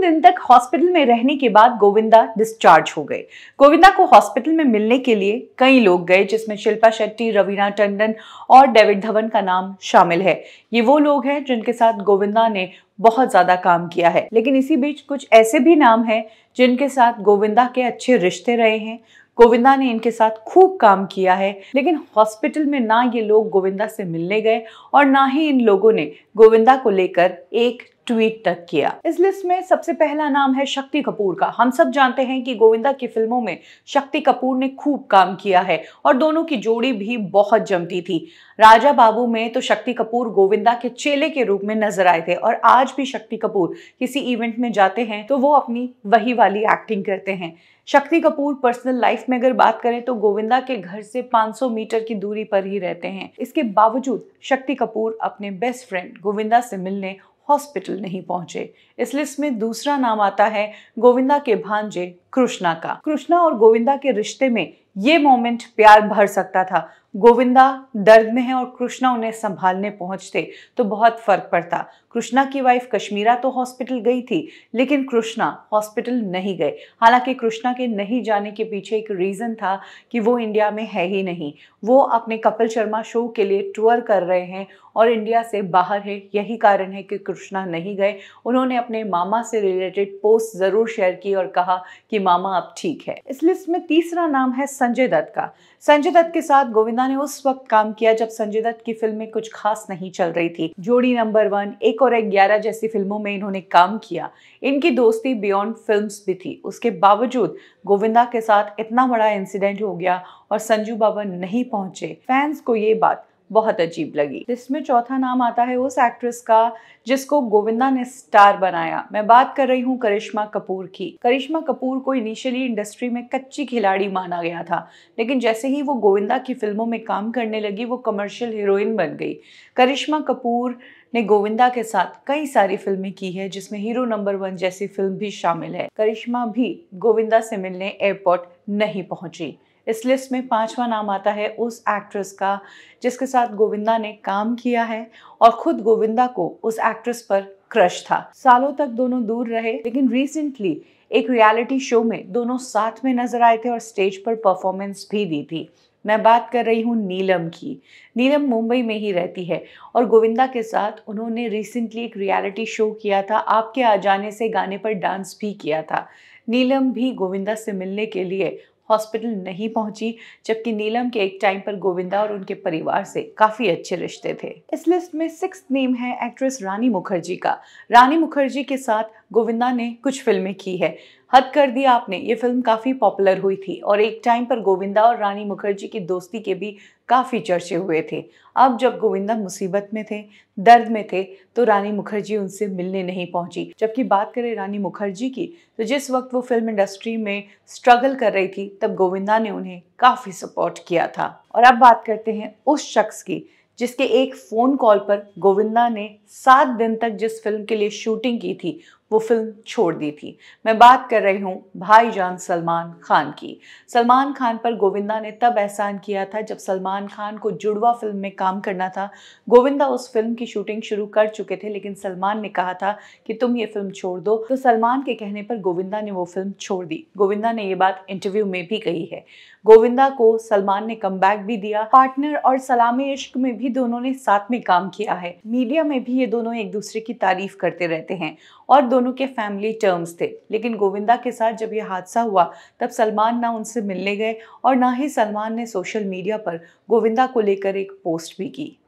दिन तक हॉस्पिटल में रहने के बाद गोविंदा डिस्चार्ज हो गए गोविंदा को हॉस्पिटल में मिलने के लिए कई लोग गए जिसमें शिल्पा शेट्टी रवीना टंडन और डेविड धवन का नाम शामिल है ये वो लोग हैं जिनके साथ गोविंदा ने बहुत ज़्यादा काम किया है लेकिन इसी बीच कुछ ऐसे भी नाम हैं जिनके साथ गोविंदा के अच्छे रिश्ते रहे हैं गोविंदा ने इनके साथ खूब काम किया है लेकिन हॉस्पिटल में ना ये लोग गोविंदा से मिलने गए और ना ही इन लोगों ने गोविंदा को लेकर एक ट्वीट तक किया इस लिस्ट में सबसे पहला नाम है शक्ति कपूर का हम सब जानते हैं कि गोविंदा की फिल्मों में शक्ति कपूर ने खूब काम किया है और दोनों की जोड़ी भी बहुत जमती थी राजा बाबू में तो शक्ति कपूर गोविंदा के चेले के रूप में नजर आए थे और आज भी शक्ति कपूर किसी इवेंट में जाते हैं तो वो अपनी वही वाली एक्टिंग करते हैं शक्ति कपूर पर्सनल लाइफ में अगर बात करें तो गोविंदा के घर से 500 मीटर की दूरी पर ही रहते हैं इसके बावजूद शक्ति कपूर अपने बेस्ट फ्रेंड गोविंदा से मिलने हॉस्पिटल नहीं पहुंचे इस लिस्ट में दूसरा नाम आता है गोविंदा के भांजे कृष्णा का कृष्णा और गोविंदा के रिश्ते में ये मोमेंट प्यार भर सकता था गोविंदा दर्द में है और कृष्णा उन्हें संभालने पहुंचते तो बहुत फर्क पड़ता कृष्णा की वाइफ कश्मीरा तो हॉस्पिटल गई थी लेकिन कृष्णा हॉस्पिटल नहीं गए हालांकि कृष्णा के नहीं जाने के पीछे एक रीज़न था कि वो इंडिया में है ही नहीं वो अपने कपिल शर्मा शो के लिए टूर कर रहे हैं और इंडिया से बाहर है यही कारण है कि कृष्णा नहीं गए उन्होंने अपने मामा से रिलेटेड पोस्ट ज़रूर शेयर की और कहा कि मामा अब ठीक है इस लिस्ट में तीसरा नाम है संजय दत्त का संजय दत्त के साथ गोविंदा कंगना ने उस वक्त काम किया जब संजय दत्त की फिल्में कुछ खास नहीं चल रही थी जोड़ी नंबर वन एक और एक ग्यारह जैसी फिल्मों में इन्होंने काम किया इनकी दोस्ती बियॉन्ड फिल्म भी थी उसके बावजूद गोविंदा के साथ इतना बड़ा इंसिडेंट हो गया और संजू बाबा नहीं पहुंचे फैंस को ये बात बहुत अजीब लगी इसमें चौथा नाम आता है उस एक्ट्रेस का जिसको गोविंदा ने स्टार बनाया मैं बात कर रही हूँ करिश्मा कपूर की करिश्मा कपूर को इनिशियली इंडस्ट्री में कच्ची खिलाड़ी माना गया था लेकिन जैसे ही वो गोविंदा की फिल्मों में काम करने लगी वो कमर्शियल हीरोइन बन गई करिश्मा कपूर ने गोविंदा के साथ कई सारी फिल्में की है जिसमें हीरो नंबर वन जैसी फिल्म भी शामिल है करिश्मा भी गोविंदा से मिलने एयरपोर्ट नहीं पहुंची इस लिस्ट में पांचवा नाम आता है उस एक्ट्रेस का जिसके साथ गोविंदा ने काम किया है और खुद गोविंदा को उस एक्ट्रेस पर क्रश था सालों तक दोनों दूर रहे लेकिन रिसेंटली एक रियलिटी शो में दोनों साथ में नजर आए थे और स्टेज पर परफॉर्मेंस भी दी थी मैं बात कर रही हूँ नीलम की नीलम मुंबई में ही रहती है और गोविंदा के साथ उन्होंने रिसेंटली एक रियलिटी शो किया था आपके आ जाने से गाने पर डांस भी किया था नीलम भी गोविंदा से मिलने के लिए हॉस्पिटल नहीं पहुंची जबकि नीलम के एक टाइम पर गोविंदा और उनके परिवार से काफी अच्छे रिश्ते थे इस लिस्ट में सिक्स नेम है एक्ट्रेस रानी मुखर्जी का रानी मुखर्जी के साथ गोविंदा ने कुछ फिल्में की है हद कर दिया आपने ये फिल्म काफ़ी पॉपुलर हुई थी और एक टाइम पर गोविंदा और रानी मुखर्जी की दोस्ती के भी काफ़ी चर्चे हुए थे अब जब गोविंदा मुसीबत में थे दर्द में थे तो रानी मुखर्जी उनसे मिलने नहीं पहुंची जबकि बात करें रानी मुखर्जी की तो जिस वक्त वो फिल्म इंडस्ट्री में स्ट्रगल कर रही थी तब गोविंदा ने उन्हें काफ़ी सपोर्ट किया था और अब बात करते हैं उस शख्स की जिसके एक फ़ोन कॉल पर गोविंदा ने सात दिन तक जिस फिल्म के लिए शूटिंग की थी वो फिल्म छोड़ दी थी मैं बात कर रही हूँ भाईजान सलमान खान की सलमान खान पर गोविंदा ने तब एहसान किया था जब सलमान खान को जुड़वा फिल्म में काम करना था गोविंदा उस फिल्म की शूटिंग शुरू कर चुके थे लेकिन सलमान ने कहा था कि तुम ये फिल्म छोड़ दो तो सलमान के कहने पर गोविंदा ने वो फिल्म छोड़ दी गोविंदा ने ये बात इंटरव्यू में भी कही है गोविंदा को सलमान ने कम भी दिया पार्टनर और सलामी इश्क में भी दोनों ने साथ में काम किया है मीडिया में भी ये दोनों एक दूसरे की तारीफ करते रहते हैं और दोनों के फैमिली टर्म्स थे लेकिन गोविंदा के साथ जब ये हादसा हुआ तब सलमान ना उनसे मिलने गए और ना ही सलमान ने सोशल मीडिया पर गोविंदा को लेकर एक पोस्ट भी की